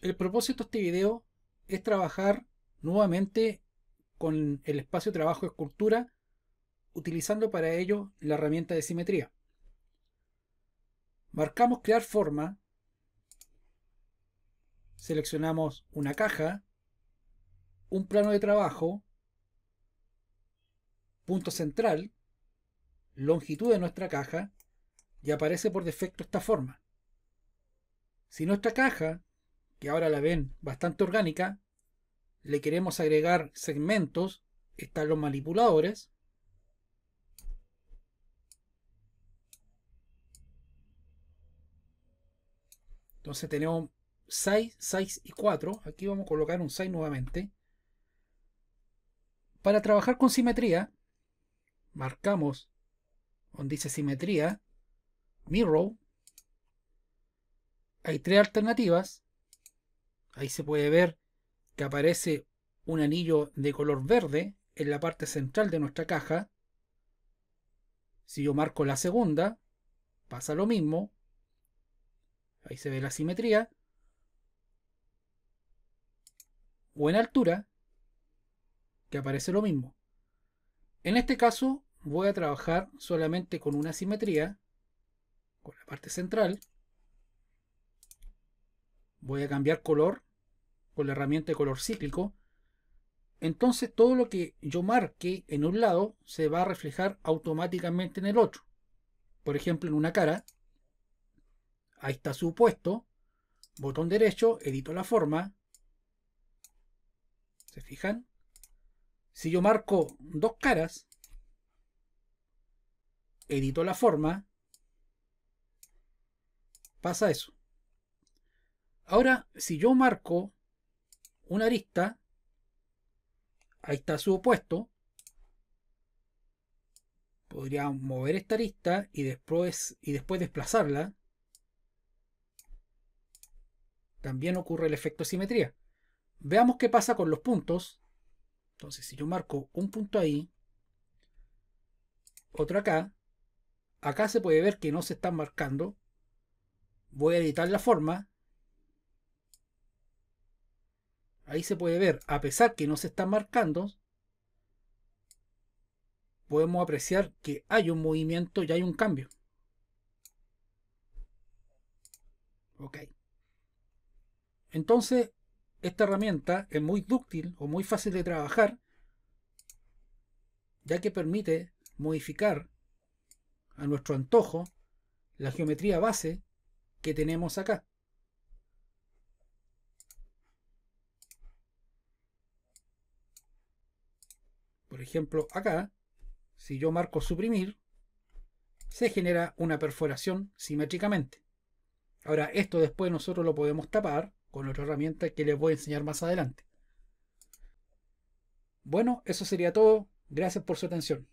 el propósito de este video es trabajar nuevamente con el espacio de trabajo escultura utilizando para ello la herramienta de simetría. Marcamos crear forma, seleccionamos una caja, un plano de trabajo, punto central, longitud de nuestra caja y aparece por defecto esta forma. Si nuestra caja que ahora la ven bastante orgánica, le queremos agregar segmentos, están los manipuladores. Entonces tenemos 6, 6 y 4. Aquí vamos a colocar un 6 nuevamente. Para trabajar con simetría, marcamos donde dice simetría, mirror. Hay tres alternativas. Ahí se puede ver que aparece un anillo de color verde en la parte central de nuestra caja. Si yo marco la segunda, pasa lo mismo. Ahí se ve la simetría. O en altura, que aparece lo mismo. En este caso voy a trabajar solamente con una simetría, con la parte central. Voy a cambiar color con la herramienta de color cíclico, entonces todo lo que yo marque en un lado se va a reflejar automáticamente en el otro. Por ejemplo, en una cara, ahí está su puesto, botón derecho, edito la forma. ¿Se fijan? Si yo marco dos caras, edito la forma, pasa eso. Ahora, si yo marco una arista. Ahí está su opuesto. Podríamos mover esta arista y después, y después desplazarla. También ocurre el efecto simetría. Veamos qué pasa con los puntos. Entonces, si yo marco un punto ahí, otro acá, acá se puede ver que no se están marcando. Voy a editar la forma Ahí se puede ver, a pesar que no se están marcando, podemos apreciar que hay un movimiento y hay un cambio. Ok. Entonces, esta herramienta es muy dúctil o muy fácil de trabajar, ya que permite modificar a nuestro antojo la geometría base que tenemos acá. Por ejemplo, acá, si yo marco suprimir, se genera una perforación simétricamente. Ahora, esto después nosotros lo podemos tapar con otra herramienta que les voy a enseñar más adelante. Bueno, eso sería todo. Gracias por su atención.